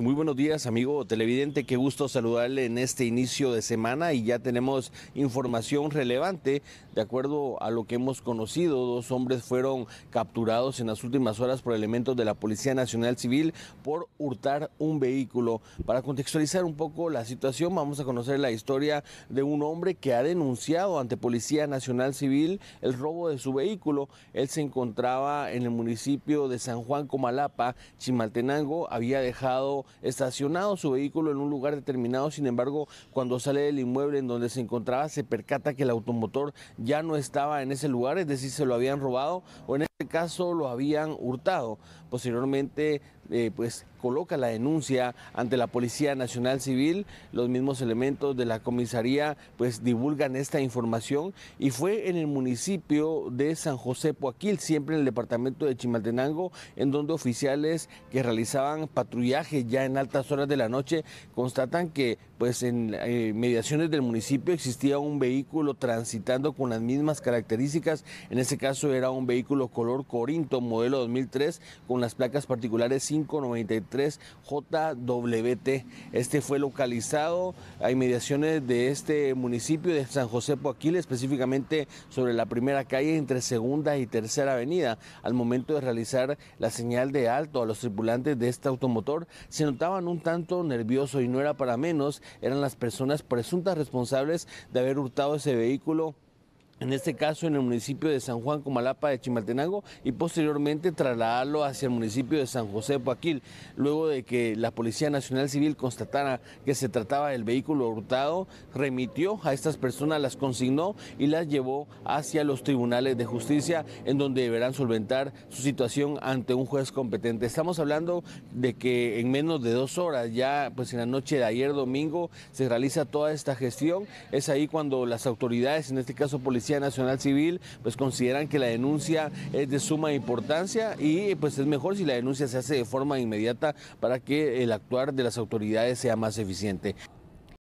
muy buenos días, amigo televidente. Qué gusto saludarle en este inicio de semana y ya tenemos información relevante. De acuerdo a lo que hemos conocido, dos hombres fueron capturados en las últimas horas por elementos de la Policía Nacional Civil por hurtar un vehículo. Para contextualizar un poco la situación, vamos a conocer la historia de un hombre que ha denunciado ante Policía Nacional Civil el robo de su vehículo. Él se encontraba en el municipio de San Juan Comalapa, Chimaltenango, había dejado estacionado su vehículo en un lugar determinado, sin embargo, cuando sale del inmueble en donde se encontraba, se percata que el automotor ya no estaba en ese lugar, es decir, se lo habían robado o en este caso lo habían hurtado. Posteriormente, eh, pues coloca la denuncia ante la Policía Nacional Civil. Los mismos elementos de la comisaría pues divulgan esta información y fue en el municipio de San José Poaquil, siempre en el departamento de Chimaltenango, en donde oficiales que realizaban patrullaje ya en altas horas de la noche constatan que pues en eh, mediaciones del municipio existía un vehículo transitando con las mismas características. En este caso era un vehículo con Corinto modelo 2003 con las placas particulares 593JWT. Este fue localizado a inmediaciones de este municipio de San José Poaquil, específicamente sobre la primera calle entre segunda y tercera avenida. Al momento de realizar la señal de alto a los tripulantes de este automotor, se notaban un tanto nerviosos y no era para menos, eran las personas presuntas responsables de haber hurtado ese vehículo en este caso en el municipio de San Juan Comalapa de Chimaltenango y posteriormente trasladarlo hacia el municipio de San José de Poaquil, luego de que la Policía Nacional Civil constatara que se trataba del vehículo hurtado, remitió a estas personas, las consignó y las llevó hacia los tribunales de justicia en donde deberán solventar su situación ante un juez competente. Estamos hablando de que en menos de dos horas, ya pues en la noche de ayer domingo, se realiza toda esta gestión. Es ahí cuando las autoridades, en este caso policía, Nacional Civil, pues consideran que la denuncia es de suma importancia y pues es mejor si la denuncia se hace de forma inmediata para que el actuar de las autoridades sea más eficiente.